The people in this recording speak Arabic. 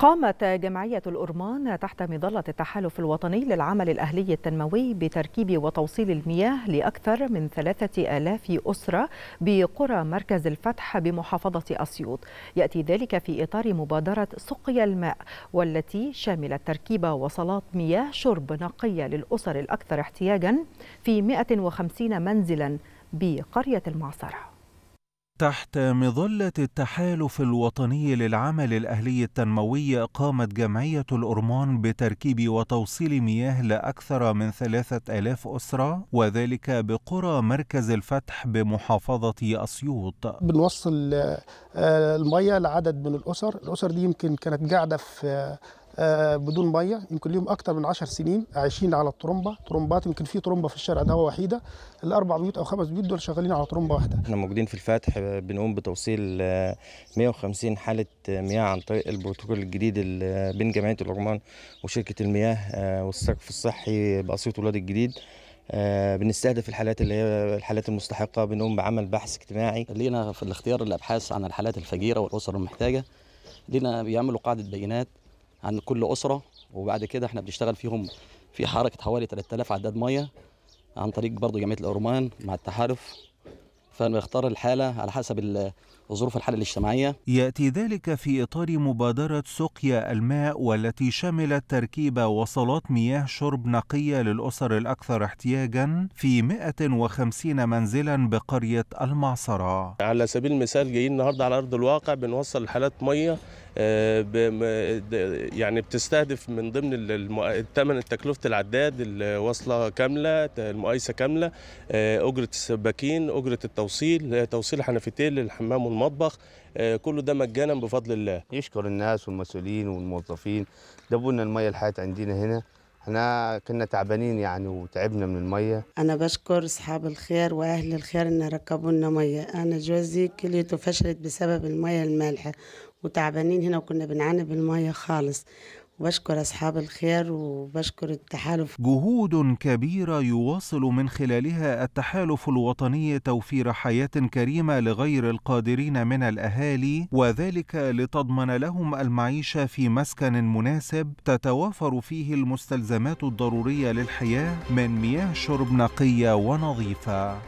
قامت جمعية الأرمان تحت مظلة التحالف الوطني للعمل الأهلي التنموي بتركيب وتوصيل المياه لأكثر من ثلاثة آلاف أسرة بقرى مركز الفتح بمحافظة أسيوط يأتي ذلك في إطار مبادرة سقيا الماء والتي شملت تركيب وصلات مياه شرب نقية للأسر الأكثر احتياجا في 150 منزلا بقرية المعصرة تحت مظلة التحالف الوطني للعمل الأهلي التنموي قامت جمعية الأرمان بتركيب وتوصيل مياه لأكثر من ثلاثة ألاف أسرة وذلك بقرى مركز الفتح بمحافظة أسيوط بنوصل آه، المياه لعدد من الأسر الأسر دي يمكن كانت قاعدة في آه، آه، بدون ميه يمكن ليهم اكثر من 10 سنين عايشين على الطرمبه طرمبات يمكن في طرمبه في الشارع ده وحيده الاربع بيوت او خمس بيوت دول شغالين على طرمبه واحده احنا موجودين في الفتح بنقوم بتوصيل 150 آه، حاله آه، مياه عن طريق البروتوكول الجديد بين جمعيه العمان وشركه المياه والسقف الصحي بقصية ولاد الجديد بنستهدف الحالات اللي هي الحالات المستحقه بنقوم بعمل بحث اجتماعي لينا في الاختيار الابحاث عن الحالات الفقيره والاسر المحتاجه لينا بيعملوا قاعده بيانات عن كل اسره وبعد كده احنا بنشتغل فيهم في حركه حوالي 3000 عداد ميه عن طريق برضه جمعيه الاورمان مع التحالف فبنختار الحاله على حسب ظروف الحالة الاجتماعية يأتي ذلك في إطار مبادرة سقيا الماء والتي شملت تركيب وصلات مياه شرب نقية للأسر الأكثر احتياجا في 150 منزلا بقرية المعصرة على سبيل المثال جايين النهاردة على أرض الواقع بنوصل حالات مية آه، يعني بتستهدف من ضمن الثمن تكلفة العداد الوصلة كاملة المقايسة كاملة آه، أجرة السباكين أجرة التوصيل آه، توصيل حنفيتين للحمام والمعصرة. المطبخ آه، كله ده مجانا بفضل الله يشكر الناس والمسؤولين والموظفين جابوا الميه الحياه عندنا هنا احنا كنا تعبانين يعني وتعبنا من الميه انا بشكر اصحاب الخير واهل الخير ان ركبوا لنا ميه انا جوزي كليته فشلت بسبب الميه المالحه وتعبانين هنا وكنا بنعاني بالميه خالص وبشكر أصحاب الخير وبشكر التحالف جهود كبيرة يواصل من خلالها التحالف الوطني توفير حياة كريمة لغير القادرين من الأهالي وذلك لتضمن لهم المعيشة في مسكن مناسب تتوافر فيه المستلزمات الضرورية للحياة من مياه شرب نقية ونظيفة